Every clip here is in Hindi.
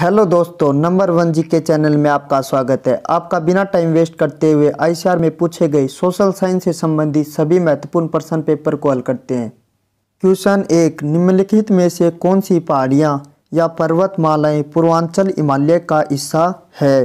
हेलो दोस्तों नंबर वन जी के चैनल में आपका स्वागत है आपका बिना टाइम वेस्ट करते हुए आई में पूछे गए सोशल साइंस से संबंधित सभी महत्वपूर्ण प्रश्न पेपर को हल करते हैं क्वेश्चन एक निम्नलिखित में से कौन सी पहाड़ियाँ या पर्वतमालाएँ पूर्वांचल हिमालय का हिस्सा है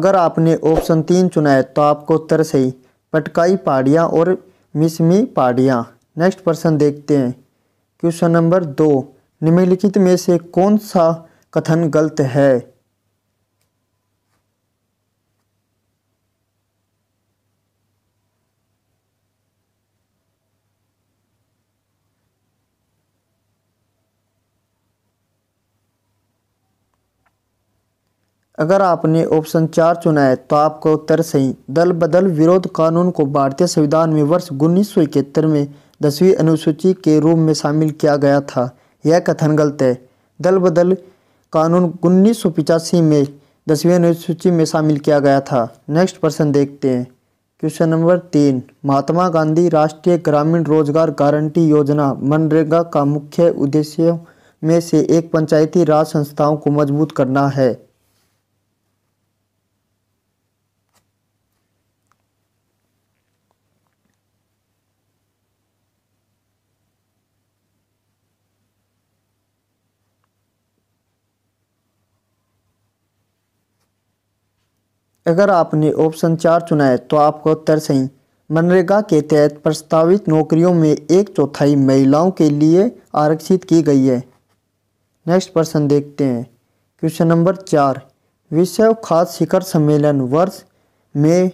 अगर आपने ऑप्शन तीन चुना है तो आपको उत्तर सही पटकाई पहाड़ियाँ और मिसमी पहाड़ियाँ नेक्स्ट प्रश्न देखते हैं क्वेश्चन नंबर दो निम्नलिखित में से कौन सा कथन गलत है अगर आपने ऑप्शन चार चुना है तो आपका उत्तर सही दल बदल विरोध कानून को भारतीय संविधान में वर्ष उन्नीस में दसवीं अनुसूची के रूप में शामिल किया गया था यह कथन गलत है दल बदल कानून उन्नीस में दसवीं अनुसूची में शामिल किया गया था नेक्स्ट प्रश्न देखते हैं क्वेश्चन नंबर तीन महात्मा गांधी राष्ट्रीय ग्रामीण रोजगार गारंटी योजना मनरेगा का मुख्य उद्देश्य में से एक पंचायती राज संस्थाओं को मजबूत करना है अगर आपने ऑप्शन चार चुना है तो आपको उत्तर सही मनरेगा के तहत प्रस्तावित नौकरियों में एक चौथाई महिलाओं के लिए आरक्षित की गई है नेक्स्ट प्रश्न देखते हैं क्वेश्चन नंबर चार विश्व खाद्य शिखर सम्मेलन वर्ष में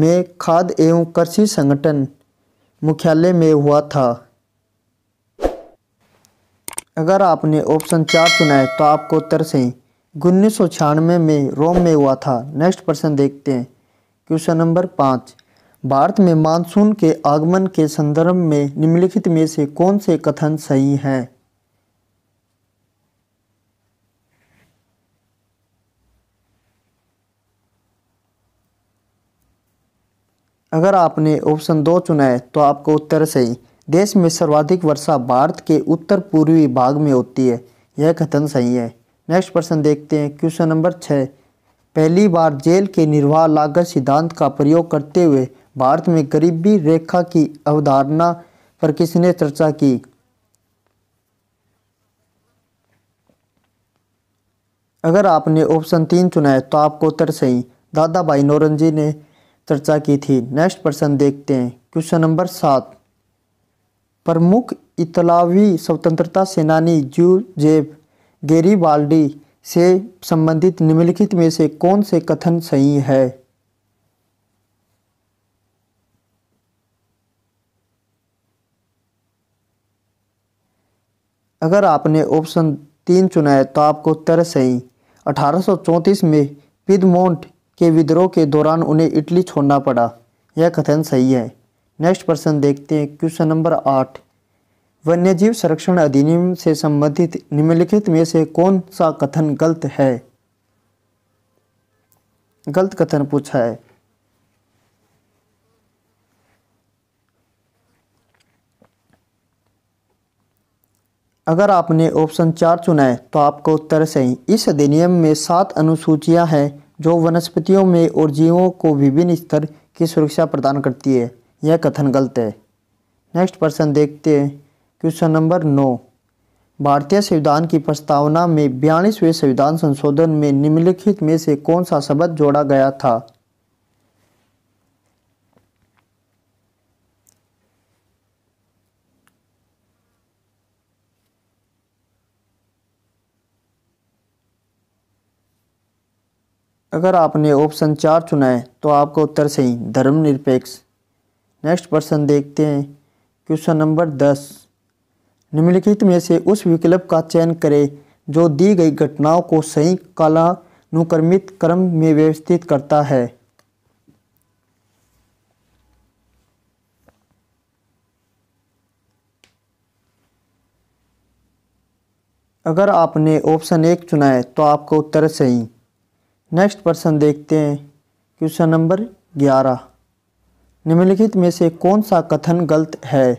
में खाद्य एवं कृषि संगठन मुख्यालय में हुआ था अगर आपने ऑप्शन चार चुना है तो आपको उत्तर सही उन्नीस सौ छियानवे में रोम में हुआ था नेक्स्ट प्रश्न देखते हैं क्वेश्चन नंबर पाँच भारत में मानसून के आगमन के संदर्भ में निम्नलिखित में से कौन से कथन सही हैं अगर आपने ऑप्शन दो चुना है तो आपको उत्तर सही देश में सर्वाधिक वर्षा भारत के उत्तर पूर्वी भाग में होती है यह कथन सही है नेक्स्ट प्रश्न देखते हैं क्वेश्चन नंबर छः पहली बार जेल के निर्वाह लागत सिद्धांत का प्रयोग करते हुए भारत में गरीबी रेखा की अवधारणा पर किसने चर्चा की अगर आपने ऑप्शन तीन चुना है तो आपको उत्तर सही दादा भाई नोरंजी ने चर्चा की थी नेक्स्ट प्रश्न देखते हैं क्वेश्चन नंबर सात प्रमुख इतलावी स्वतंत्रता सेनानी जू जेब गेरीबाल्डी से संबंधित निम्नलिखित में से कौन से कथन सही है अगर आपने ऑप्शन तीन चुना है तो आपको उत्तर सही 1834 में पिदमोंट के विद्रोह के दौरान उन्हें इटली छोड़ना पड़ा यह कथन सही है नेक्स्ट प्रश्न देखते हैं क्वेश्चन नंबर आठ वन्यजीव संरक्षण अधिनियम से संबंधित निम्नलिखित में से कौन सा कथन गलत है गलत कथन पूछा है अगर आपने ऑप्शन चार चुना है तो आपका उत्तर सही इस अधिनियम में सात अनुसूचियां हैं जो वनस्पतियों में और जीवों को विभिन्न स्तर की सुरक्षा प्रदान करती है यह कथन गलत है नेक्स्ट प्रश्न देखते हैं क्वेश्चन नंबर नौ भारतीय संविधान की प्रस्तावना में बयालीसवें संविधान संशोधन में निम्नलिखित में से कौन सा शब्द जोड़ा गया था अगर आपने ऑप्शन चार चुना है तो आपका उत्तर सही धर्मनिरपेक्ष नेक्स्ट प्रश्न देखते हैं क्वेश्चन नंबर दस निम्नलिखित में से उस विकल्प का चयन करें जो दी गई घटनाओं को सही कालानुक्रमित क्रम में व्यवस्थित करता है अगर आपने ऑप्शन एक चुना है तो आपका उत्तर सही नेक्स्ट प्रश्न देखते हैं क्वेश्चन नंबर ग्यारह निम्नलिखित में से कौन सा कथन गलत है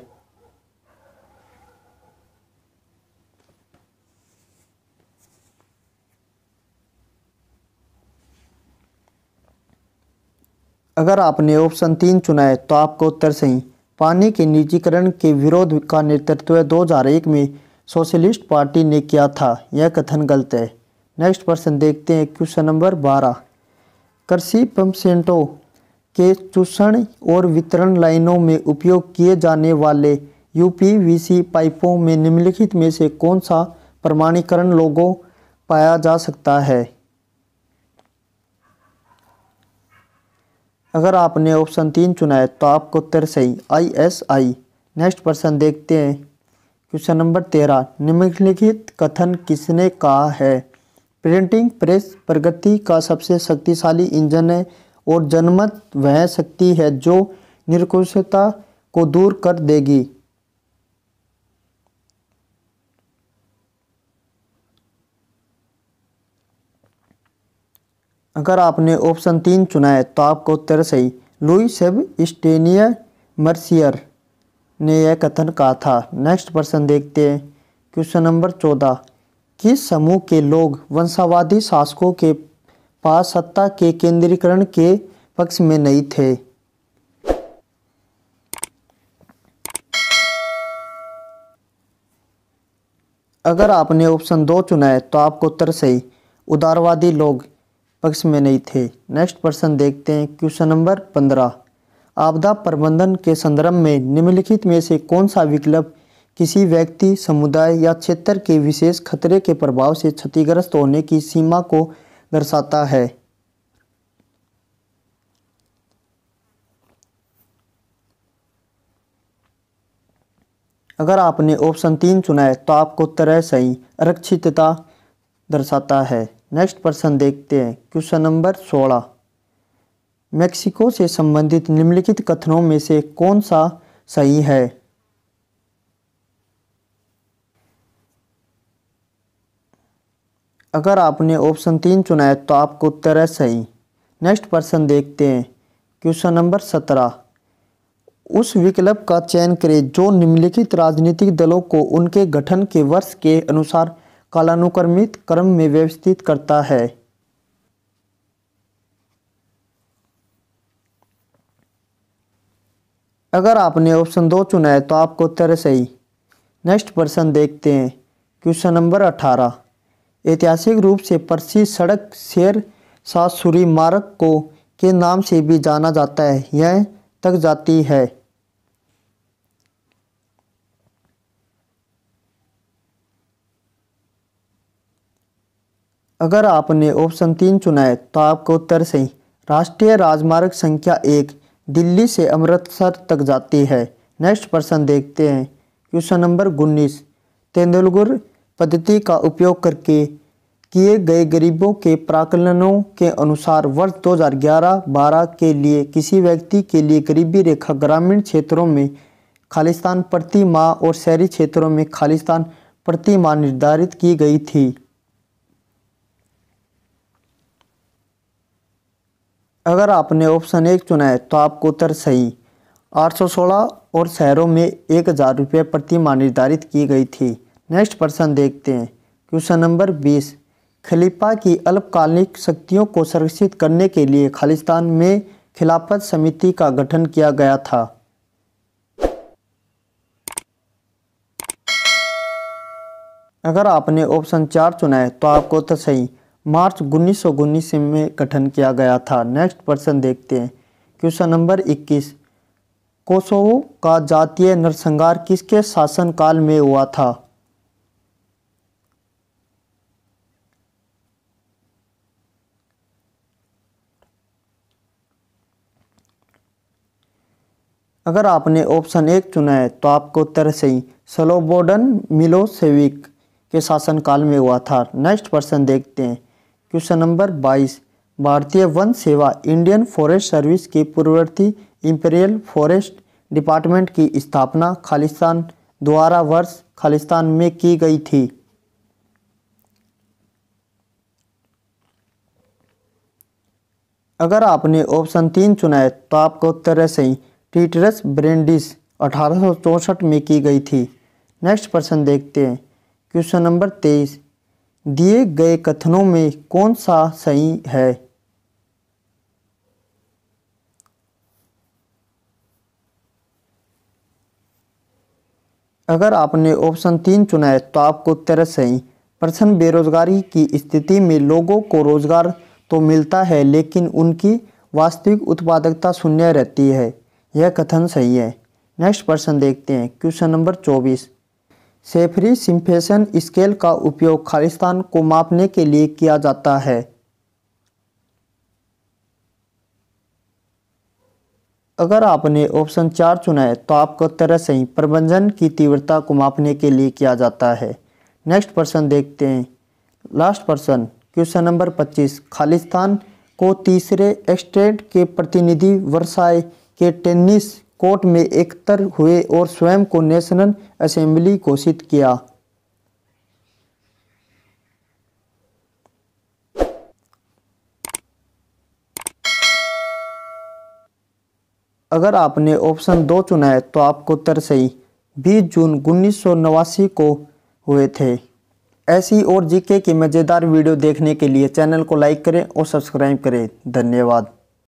अगर आपने ऑप्शन तीन चुना है तो आपको उत्तर सही पानी के निजीकरण के विरोध का नेतृत्व 2001 में सोशलिस्ट पार्टी ने किया था यह कथन गलत है नेक्स्ट प्रश्न देखते हैं क्वेश्चन नंबर बारह कृषि पम्पसेंटों के चूषण और वितरण लाइनों में उपयोग किए जाने वाले यूपीवीसी पाइपों में निम्नलिखित में से कौन सा प्रमाणीकरण लोगों पाया जा सकता है अगर आपने ऑप्शन तीन चुना है तो आपको उत्तर सही आई एस आई नेक्स्ट प्रश्न देखते हैं क्वेश्चन नंबर तेरह निम्नलिखित कथन किसने कहा है प्रिंटिंग प्रेस प्रगति का सबसे शक्तिशाली इंजन है और जनमत वह शक्ति है जो निरकुशता को दूर कर देगी अगर आपने ऑप्शन तीन चुना है तो आपका उत्तर सही लुई सेब स्टेनिया मर्सियर ने यह कथन कहा था नेक्स्ट प्रश्न देखते हैं क्वेश्चन नंबर चौदह किस समूह के लोग वंशावादी शासकों के पास सत्ता के केंद्रीकरण के पक्ष में नहीं थे अगर आपने ऑप्शन दो चुना है तो आपको उत्तर सही उदारवादी लोग पक्ष में नहीं थे नेक्स्ट प्रश्न देखते हैं क्वेश्चन नंबर पंद्रह आपदा प्रबंधन के संदर्भ में निम्नलिखित में से कौन सा विकल्प किसी व्यक्ति समुदाय या क्षेत्र के विशेष खतरे के प्रभाव से क्षतिग्रस्त होने की सीमा को दर्शाता है अगर आपने ऑप्शन तीन चुना है तो आपको तरह सही आरक्षितता दर्शाता है नेक्स्ट प्रश्न देखते हैं क्वेश्चन नंबर सोलह मेक्सिको से संबंधित निम्नलिखित कथनों में से कौन सा सही है अगर आपने ऑप्शन तीन चुना है तो आपको उत्तर है सही नेक्स्ट प्रश्न देखते हैं क्वेश्चन नंबर सत्रह उस विकल्प का चयन करें जो निम्नलिखित राजनीतिक दलों को उनके गठन के वर्ष के अनुसार कालानुक्रमित क्रम में व्यवस्थित करता है अगर आपने ऑप्शन दो चुना है तो आपको उत्तर सही नेक्स्ट प्रश्न देखते हैं क्वेश्चन नंबर अठारह ऐतिहासिक रूप से प्रसिद्ध सड़क शेर सासुरी मार्ग को के नाम से भी जाना जाता है यह तक जाती है अगर आपने ऑप्शन तीन चुना है तो आपका उत्तर सही राष्ट्रीय राजमार्ग संख्या एक दिल्ली से अमृतसर तक जाती है नेक्स्ट प्रश्न देखते हैं क्वेश्चन नंबर उन्नीस तेंदुलगुर पद्धति का उपयोग करके किए गए गरीबों के प्राकलनों के अनुसार वर्ष 2011-12 के लिए किसी व्यक्ति के लिए गरीबी रेखा ग्रामीण क्षेत्रों में खालिस्तान प्रति माह और शहरी क्षेत्रों में खालिस्तान प्रति माह निर्धारित की गई थी अगर आपने ऑप्शन एक चुना है तो आपको उत्तर सही 816 और शहरों में एक हज़ार रुपये प्रति माह निर्धारित की गई थी नेक्स्ट प्रश्न देखते हैं क्वेश्चन नंबर 20 खलीफा की अल्पकालिक शक्तियों को संरक्षित करने के लिए खालिस्तान में खिलाफत समिति का गठन किया गया था अगर आपने ऑप्शन चार चुना है तो आपको तो सही मार्च उन्नीस में गठन किया गया था नेक्स्ट प्रश्न देखते हैं क्वेश्चन नंबर 21 कोसोवो का जातीय नरसंहार किसके शासनकाल में हुआ था अगर आपने ऑप्शन एक चुना है तो आपको उत्तर सही सलोबोडन मिलोसेविक के शासनकाल में हुआ था नेक्स्ट प्रश्न देखते हैं क्वेश्चन नंबर बाईस भारतीय वन सेवा इंडियन फॉरेस्ट सर्विस के पूर्ववर्ती इंपीरियल फॉरेस्ट डिपार्टमेंट की स्थापना खालिस्तान द्वारा वर्ष खालिस्तान में की गई थी अगर आपने ऑप्शन तीन चुना है तो आपका उत्तर है सही टीटरस ब्रेंडिस अठारह में की गई थी नेक्स्ट प्रश्न देखते हैं क्वेश्चन नंबर तेईस दिए गए कथनों में कौन सा सही है अगर आपने ऑप्शन तीन चुना है तो आपको उत्तर सही प्रश्न बेरोजगारी की स्थिति में लोगों को रोजगार तो मिलता है लेकिन उनकी वास्तविक उत्पादकता शून्य रहती है यह कथन सही है नेक्स्ट प्रश्न देखते हैं क्वेश्चन नंबर चौबीस सेफरी सिम्फेशन स्केल का उपयोग खालिस्तान को मापने के लिए किया जाता है अगर आपने ऑप्शन चार चुना है तो आपको तरह से ही प्रबंधन की तीव्रता को मापने के लिए किया जाता है नेक्स्ट प्रश्न देखते हैं लास्ट प्रश्न क्वेश्चन नंबर 25 खालिस्तान को तीसरे एक्सटेट के प्रतिनिधि वर्षाए के टेनिस कोर्ट में एकत्र हुए और स्वयं को नेशनल असेंबली घोषित किया अगर आपने ऑप्शन दो चुना है तो आपको उत्तर सही बीस जून उन्नीस को हुए थे ऐसी और जीके की मज़ेदार वीडियो देखने के लिए चैनल को लाइक करें और सब्सक्राइब करें धन्यवाद